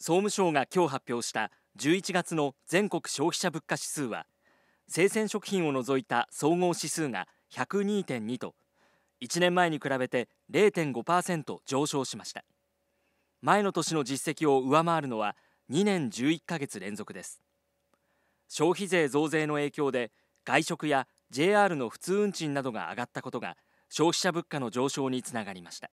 総務省が今日発表した11月の全国消費者物価指数は生鮮食品を除いた総合指数が102.2と1年前に比べて0.5%上昇しました前の年の実績を上回るのは2年11ヶ月連続です消費税増税の影響で外食や JR の普通運賃などが上がったことが消費者物価の上昇につながりました